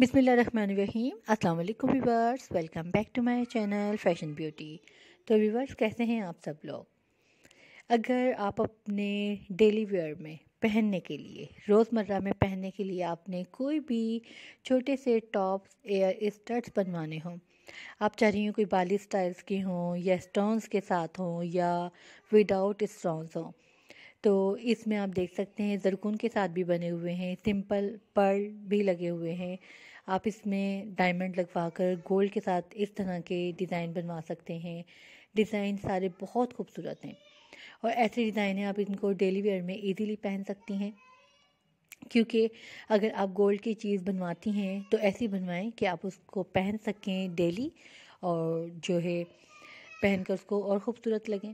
बिसमीम अल्लाम viewers welcome back to my channel fashion beauty तो वीवर्स कैसे हैं आप सब लोग अगर आप अपने डेली वेयर में पहनने के लिए रोज़मर्रा में पहनने के लिए आपने कोई भी छोटे से टॉप्स एयर स्टर्ट्स बनवाने हों आप चाह रही हो कोई बाली स्टाइल्स की हों या स्टोन्स के साथ हों या विदाउट स्टोन्स हों तो इसमें आप देख सकते हैं जरकून के साथ भी बने हुए हैं सिंपल पर्ल भी लगे हुए हैं आप इसमें डायमंड लगवा कर गोल्ड के साथ इस तरह के डिज़ाइन बनवा सकते हैं डिज़ाइन सारे बहुत खूबसूरत हैं और ऐसे डिज़ाइन हैं आप इनको डेली वेयर में इजीली पहन सकती हैं क्योंकि अगर आप गोल्ड की चीज़ बनवाती हैं तो ऐसी बनवाएं कि आप उसको पहन सकें डेली और जो है पहनकर उसको और ख़ूबसूरत लगें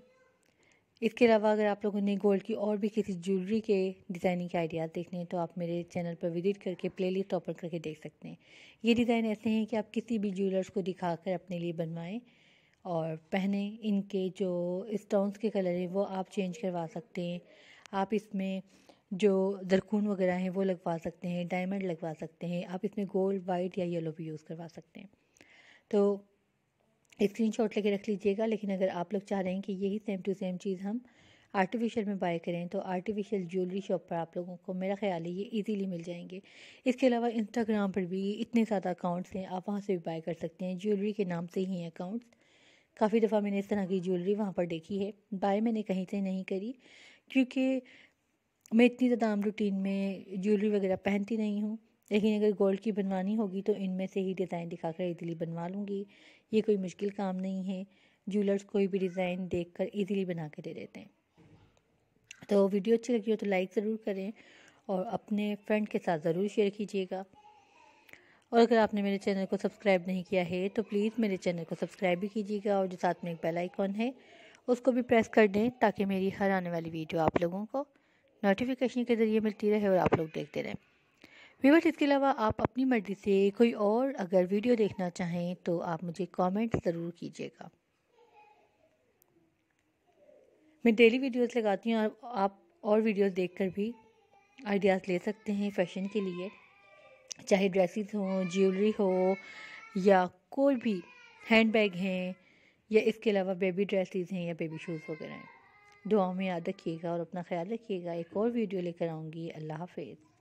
इसके अलावा अगर आप लोगों ने गोल्ड की और भी किसी ज्वेलरी के डिज़ाइनिंग के आइडियाज़ देखने हैं तो आप मेरे चैनल पर विजिट करके प्लेलिस्ट ओपन करके देख सकते हैं ये डिज़ाइन ऐसे हैं कि आप किसी भी ज्वेलर्स को दिखाकर अपने लिए बनवाएं और पहने इनके जो स्टोन्स के कलर हैं वो आप चेंज करवा सकते हैं आप इसमें जो दरखून वगैरह हैं वो लगवा सकते हैं डायमंड लगवा सकते हैं आप इसमें गोल्ड वाइट या येलो भी यूज़ करवा सकते हैं तो स्क्रीन शॉट लेके रख लीजिएगा लेकिन अगर आप लोग चाह रहे हैं कि यही सेम टू सेम चीज़ हम आर्टिफिशियल में बाय करें तो आर्टिफिशियल ज्वेलरी शॉप पर आप लोगों को मेरा ख्याल है ये इजीली मिल जाएंगे इसके अलावा इंस्टाग्राम पर भी इतने ज़्यादा अकाउंट्स हैं आप वहाँ से भी बाय कर सकते हैं ज्वेलरी के नाम से ही हैं अकाउंट्स काफ़ी दफ़ा मैंने इस तरह की ज्वेलरी वहाँ पर देखी है बाय मैंने कहीं से नहीं करी क्योंकि मैं इतनी ज़्यादा आम रूटीन में ज्वेलरी वगैरह पहनती नहीं हूँ लेकिन अगर गोल्ड की बनवानी होगी तो इनमें से ही डिज़ाइन दिखाकर इजीली बनवा लूँगी ये कोई मुश्किल काम नहीं है ज्वेलर्स कोई भी डिज़ाइन देख कर ईजिली बना के दे देते हैं तो वीडियो अच्छी लगी हो तो लाइक ज़रूर करें और अपने फ्रेंड के साथ ज़रूर शेयर कीजिएगा और अगर आपने मेरे चैनल को सब्सक्राइब नहीं किया है तो प्लीज़ मेरे चैनल को सब्सक्राइब भी कीजिएगा और जो साथ में एक बेल आइकॉन है उसको भी प्रेस कर दें ताकि मेरी हर आने वाली वीडियो आप लोगों को नोटिफिकेशन के ज़रिए मिलती रहे और आप लोग देखते रहें वीवर्स इसके अलावा आप अपनी मर्ज़ी से कोई और अगर वीडियो देखना चाहें तो आप मुझे कमेंट ज़रूर कीजिएगा मैं डेली वीडियोस लगाती हूँ और आप और वीडियोस देखकर भी आइडियाज़ ले सकते हैं फैशन के लिए चाहे ड्रेसिस हो ज्वेलरी हो या कोई भी हैंड बैग हैं या इसके अलावा बेबी ड्रेसिस हैं या बेबी शूज़ वगैरह हैं दुआओं में याद रखिएगा और अपना ख्याल रखिएगा एक और वीडियो लेकर आऊँगी अल्लाह हाफिज़